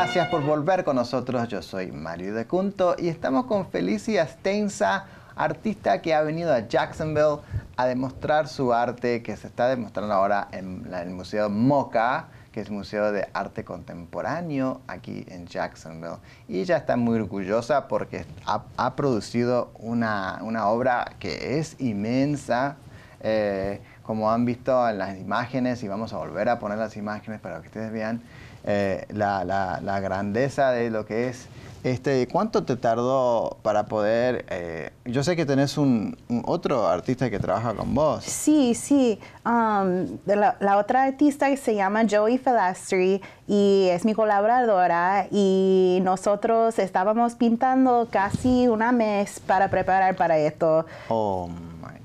Gracias por volver con nosotros. Yo soy Mario de Cunto y estamos con Felicia Steinza, artista que ha venido a Jacksonville a demostrar su arte que se está demostrando ahora en el Museo Moca, que es el Museo de Arte Contemporáneo aquí en Jacksonville. Y ella está muy orgullosa porque ha, producido una, una, obra que es inmensa. Eh, como han visto en las imágenes, y vamos a volver a poner las imágenes para que ustedes vean, eh, la, la, grandeza de lo que es. Este, ¿Cuánto te tardó para poder...? Eh, yo sé que tenés un, otro artista que trabaja con vos. Sí, sí. Um, la, otra artista se llama Joey Felastri y es mi colaboradora y nosotros estábamos pintando casi una mes para preparar para esto. Oh,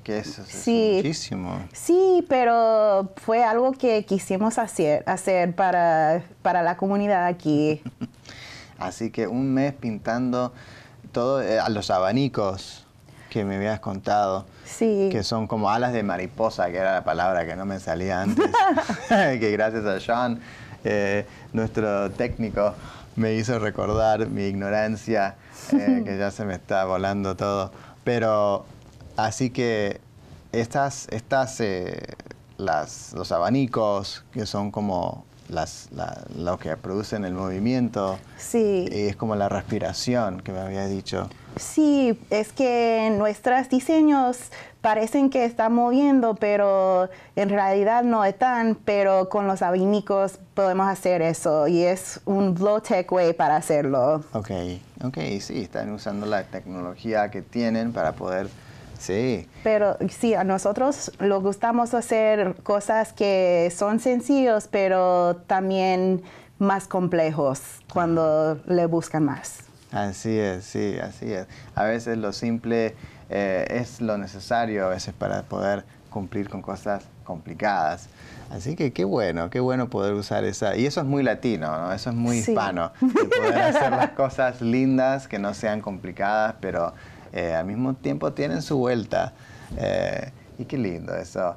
que es, sí, muchísimo. Sí, pero fue algo que quisimos hacer, hacer para, para la comunidad aquí. Así que un mes pintando todos eh, los abanicos que me habías contado. Que son como alas de mariposa, que era la palabra que no me salía antes. que gracias a Sean, eh, nuestro técnico, me hizo recordar mi ignorancia, eh, que ya se me está volando todo. Pero Así que estas, estas eh, los abanicos, que son como las, lo que producen el movimiento, sí. Eh, es como la respiración que me había dicho. Sí, es que nuestros diseños parecen que están moviendo, pero en realidad no están, pero con los abanicos podemos hacer eso y es un low-tech way para hacerlo. Ok, ok, sí, están usando la tecnología que tienen para poder Sí. Pero sí, a nosotros nos gustamos hacer cosas que son sencillos, pero también más complejos cuando le buscan más. Así es, sí, así es. A veces lo simple eh, es lo necesario a veces para poder cumplir con cosas complicadas. Así que qué bueno, qué bueno poder usar esa. Y eso es muy latino, ¿no? Eso es muy hispano. poder hacer las cosas lindas, que no sean complicadas, pero eh, al mismo tiempo tienen su vuelta. Eh, y qué lindo eso.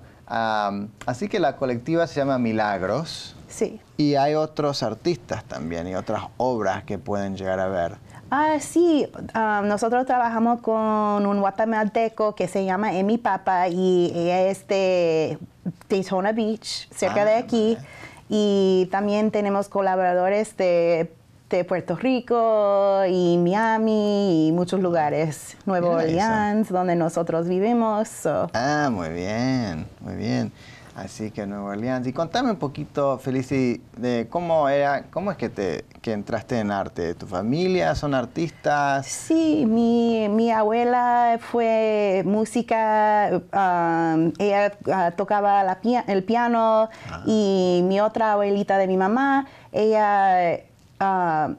así que la colectiva se llama Milagros. Sí. Y hay otros artistas también y otras obras que pueden llegar a ver. Ah, sí, ah, nosotros trabajamos con un guatemalteco que se llama Emi Papa y ella es de Daytona Beach, cerca de ah, aquí. Y también tenemos colaboradores de de Puerto Rico y Miami y muchos lugares, Nuevo Orleans, donde nosotros vivimos. Ah, muy bien, muy bien. Así que Nuevo Orleans. Y contame un poquito, Felici, de cómo era, cómo es que te entraste en arte. ¿Tu familia son artistas? Sí, mi, mi abuela fue música, um, ella ah, tocaba la el piano ah. y mi otra abuelita de mi mamá, ella Um,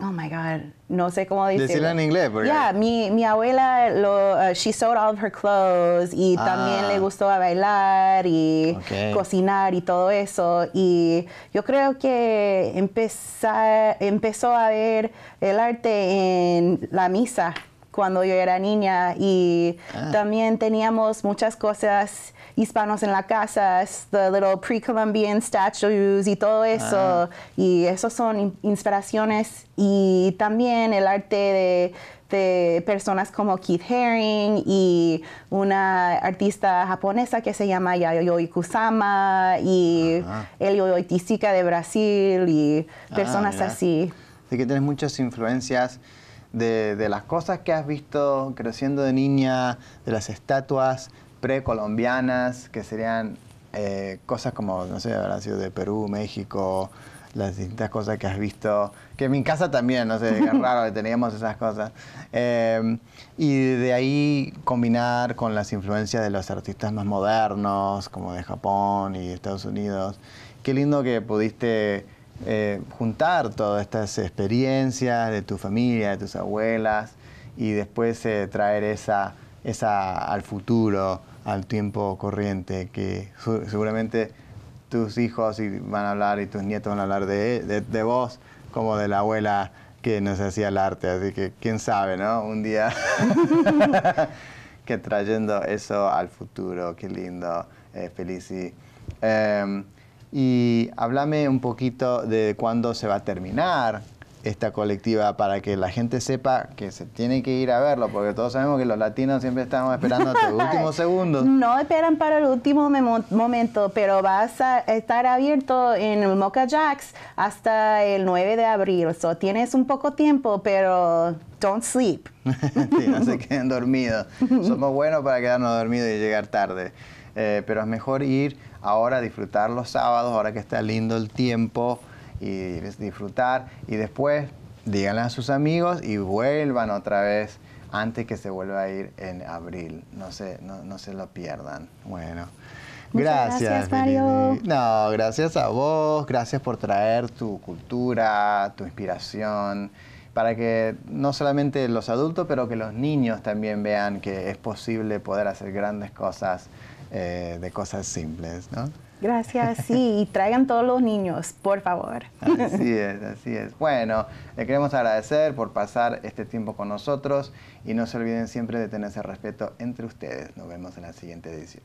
oh my God, no sé cómo decirlo. Decirlo en inglés, ¿verdad? Yeah, mi, abuela, lo, uh, she sold all of her clothes y ah. también le gustó bailar y cocinar y todo eso. Y yo creo que empezó a ver el arte en la misa cuando yo era niña y ah. también teníamos muchas cosas hispanos en la casa, the little pre-Columbian statues y todo eso. Ah. Y esos son inspiraciones y también el arte de, personas como Keith Haring y una artista japonesa que se llama Yayoi Kusama y el Elio de Brasil y ah, personas así. Así que tienes muchas influencias de, las cosas que has visto creciendo de niña, de las estatuas precolombianas, que serían eh, cosas como, no sé, habrán sido de Perú, México, las distintas cosas que has visto, que en mi casa también, no sé, es raro que teníamos esas cosas. Em, y de ahí combinar con las influencias de los artistas más modernos, como de Japón y Estados Unidos. Qué lindo que pudiste eh, juntar todas estas experiencias de tu familia, de tus abuelas, y después eh, traer esa, esa al futuro, al tiempo corriente, que seguramente tus hijos van a hablar y tus nietos van a hablar de, de, vos como de la abuela que nos hacía el arte, así que quién sabe, ¿no? Un día que trayendo eso al futuro, qué lindo, eh, feliz y... Em, y háblame un poquito de cuándo se va a terminar esta colectiva para que la gente sepa que se tiene que ir a verlo, porque todos sabemos que los latinos siempre estamos esperando hasta el último segundo. No esperan para el último momento, pero va a estar abierto en Mocha Jacks hasta el 9 de abril. So, tienes un poco tiempo, pero don't sleep. no se queden dormidos. Somos buenos para quedarnos dormidos y llegar tarde. Eh, pero es mejor ir ahora a disfrutar los sábados, ahora que está lindo el tiempo, y disfrutar, y después díganle a sus amigos y vuelvan otra vez antes que se vuelva a ir en abril. No se, lo pierdan. Bueno. gracias, No, gracias a vos, gracias por traer tu cultura, tu inspiración, para que no solamente los adultos, pero que los niños también vean que es posible poder hacer grandes cosas eh, de cosas simples, ¿no? Gracias, sí, y traigan todos los niños, por favor. Así es, así es. Bueno, le queremos agradecer por pasar este tiempo con nosotros y no se olviden siempre de tener ese respeto entre ustedes. Nos vemos en la siguiente edición.